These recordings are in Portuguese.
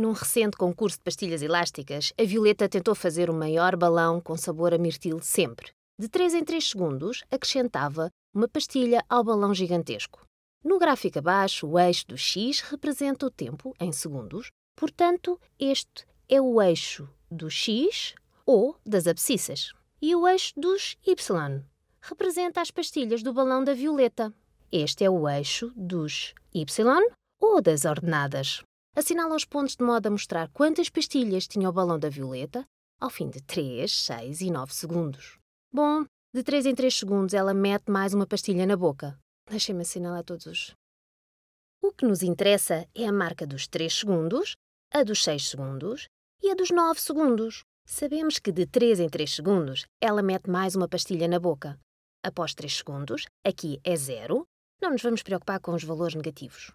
Num recente concurso de pastilhas elásticas, a Violeta tentou fazer o maior balão com sabor a mirtilo sempre. De 3 em 3 segundos, acrescentava uma pastilha ao balão gigantesco. No gráfico abaixo, o eixo do X representa o tempo em segundos, portanto, este é o eixo do X ou das abscissas. E o eixo dos Y representa as pastilhas do balão da Violeta. Este é o eixo dos Y ou das ordenadas assinala os pontos de modo a mostrar quantas pastilhas tinha o balão da Violeta ao fim de 3, 6 e 9 segundos. Bom, de 3 em 3 segundos ela mete mais uma pastilha na boca. Deixem-me assinalar todos os. O que nos interessa é a marca dos 3 segundos, a dos 6 segundos e a dos 9 segundos. Sabemos que de 3 em 3 segundos ela mete mais uma pastilha na boca. Após 3 segundos, aqui é zero, não nos vamos preocupar com os valores negativos.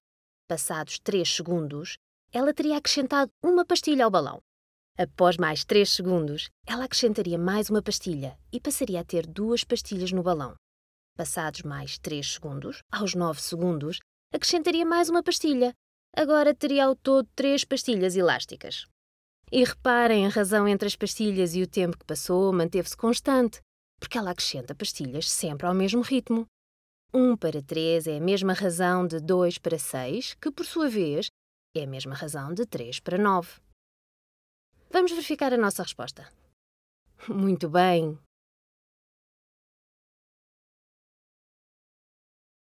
Passados 3 segundos, ela teria acrescentado uma pastilha ao balão. Após mais 3 segundos, ela acrescentaria mais uma pastilha e passaria a ter duas pastilhas no balão. Passados mais 3 segundos, aos 9 segundos, acrescentaria mais uma pastilha. Agora teria ao todo 3 pastilhas elásticas. E reparem, a razão entre as pastilhas e o tempo que passou manteve-se constante, porque ela acrescenta pastilhas sempre ao mesmo ritmo. 1 para 3 é a mesma razão de 2 para 6, que por sua vez é a mesma razão de 3 para 9. Vamos verificar a nossa resposta. Muito bem,